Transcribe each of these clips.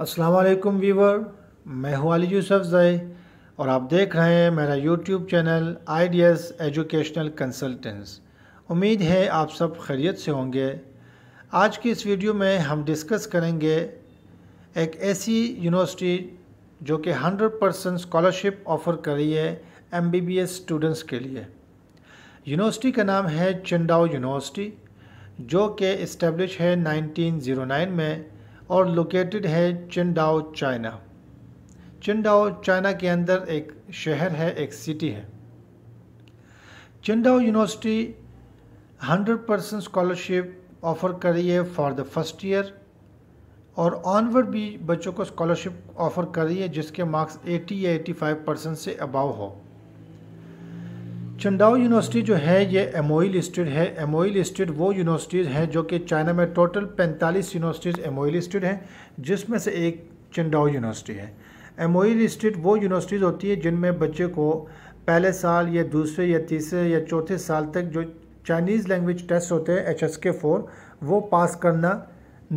Aslam Weaver मैं हूँ अली यूसफ और आप देख रहे हैं मेरा YouTube channel ideas educational consultants उम्मीद है आप सब खैरियत से होंगे आज की इस वीडियो में हम डिस्कस करेंगे एक ऐसी यूनिवर्सिटी जो कि 100 परसेंट स्कॉलरशिप ऑफ़र कर रही है M B B S students के लिए यूनिवर्सिटी का नाम है चंडाओ यूनिवर्सिटी जो कि इस्टेब्लिश है नाइन में और लोकेटेड है चिंडाओ चाइना चिंडाओ चाइना के अंदर एक शहर है एक सिटी है Qingdao university 100 percent scholarship offer कर रही है फॉर द फर्स्ट ईयर और ऑनवर्ड भी बच्चों को स्कॉलरशिप ऑफ़र कर रही है जिसके मार्क्स 80 या 85 परसेंट से अबाव हो चंडाओ यूनिवर्सिटी जो है ये एमओई लिस्टेड e है एमओई लिस्टेड e वो यूनिवर्सिटीज़ हैं जो कि चाइना में टोटल 45 यूनिवर्सिटीज़ एमओई लिस्टेड हैं जिसमें से एक चंडाओ यूनिवर्सिटी है एमओई लिस्टेड e वो यूनिवर्सिटीज़ होती है जिनमें बच्चे को पहले साल या दूसरे या तीसरे या चौथे साल तक जो चाइनीज़ लैंग्वेज टेस्ट होते हैं एच एस के फोर वो पास करना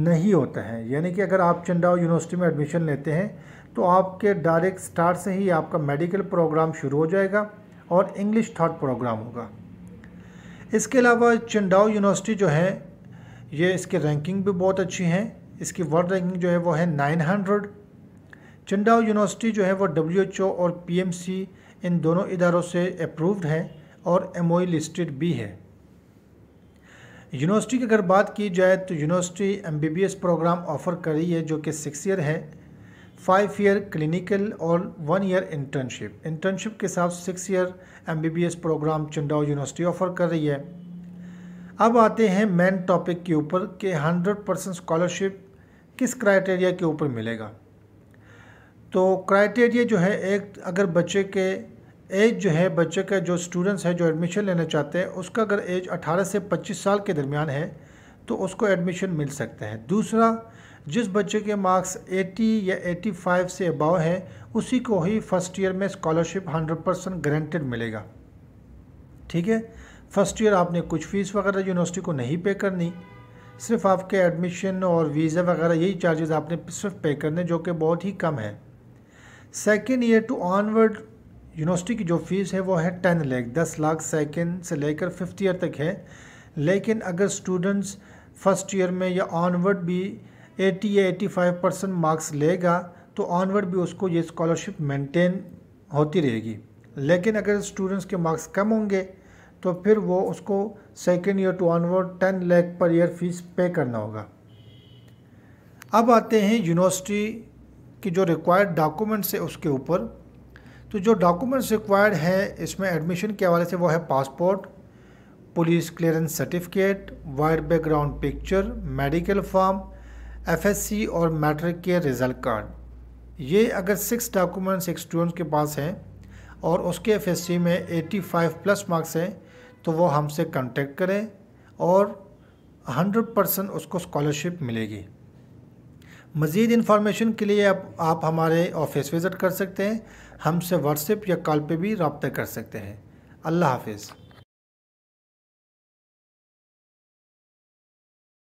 नहीं होता है यानी कि अगर आप चंडाओ यूनिवर्सिटी में एडमिशन लेते हैं तो आपके डायरेक्ट स्टार्ट से ही आपका मेडिकल प्रोग्राम शुरू हो जाएगा और इंग्लिश थर्ड प्रोग्राम होगा इसके अलावा चंडाओ यूनिवर्सिटी जो है ये इसके रैंकिंग भी बहुत अच्छी हैं इसकी वर्ल्ड रैंकिंग जो है वो है 900 चंडाओ यूनिवर्सिटी जो है वो डब्ल्यू और पीएमसी इन दोनों इदारों से अप्रूव्ड है और एम लिस्टेड e भी है यूनिवर्सिटी की अगर बात की जाए तो यूनिवर्सिटी एस प्रोग्राम ऑफ़र कर रही है जो कि सिक्स ईयर है फाइव ईयर क्लिनिकल और वन ईयर इंटर्नशिप इंटर्नशिप के साथ six year MBBS programme Qingdao university offer कर रही है अब आते हैं मेन टॉपिक के ऊपर कि हंड्रेड परसेंट स्कॉलरशिप किस क्राइटेरिया के ऊपर मिलेगा तो क्राइटेरिया जो है एक अगर बच्चे के एज जो है बच्चे का जो स्टूडेंट्स है जो एडमिशन लेना चाहते हैं उसका अगर एज 18 से 25 साल के दरमियान है तो उसको एडमिशन मिल सकता है दूसरा जिस बच्चे के मार्क्स 80 या 85 से अबाव है उसी को ही फर्स्ट ईयर में स्कॉलरशिप 100 परसेंट ग्रेंटेड मिलेगा ठीक है फर्स्ट ईयर आपने कुछ फ़ीस वगैरह यूनिवर्सिटी को नहीं पे करनी सिर्फ आपके एडमिशन और वीज़ा वगैरह यही चार्जेस आपने सिर्फ पे करने जो कि बहुत ही कम है second year to onward university की जो फ़ीस है वो है टेन लैख दस लाख सेकेंड से लेकर फिफ्थ ईयर तक है लेकिन अगर स्टूडेंट्स फर्स्ट ईयर में या ऑनवर्ड भी 80 या 85 परसेंट मार्क्स लेगा तो ऑनवर्ड भी उसको ये स्कॉलरशिप मेंटेन होती रहेगी लेकिन अगर स्टूडेंट्स के मार्क्स कम होंगे तो फिर वो उसको second year to onward 10 lakh per year fees पे करना होगा अब आते हैं यूनिवर्सिटी की जो रिक्वायर्ड डॉक्यूमेंट्स है उसके ऊपर तो जो डॉक्यूमेंट्स रिक्वायर्ड है इसमें एडमिशन के हवाले से वो है passport police clearance certificate white background picture medical form FSc और मैट्रिक के रिज़ल्ट कार्ड ये अगर सिक्स डॉक्यूमेंट्स एक स्टूडेंट के पास हैं और उसके एफएससी में 85 प्लस मार्क्स हैं तो वो हमसे कांटेक्ट करें और 100 परसेंट उसको स्कॉलरशिप मिलेगी मज़ीद इंफॉर्मेशन के लिए आप, आप हमारे ऑफिस विज़िट कर सकते हैं हमसे व्हाट्सएप या कॉल पे भी रबता कर सकते हैं अल्लाह हाफिज़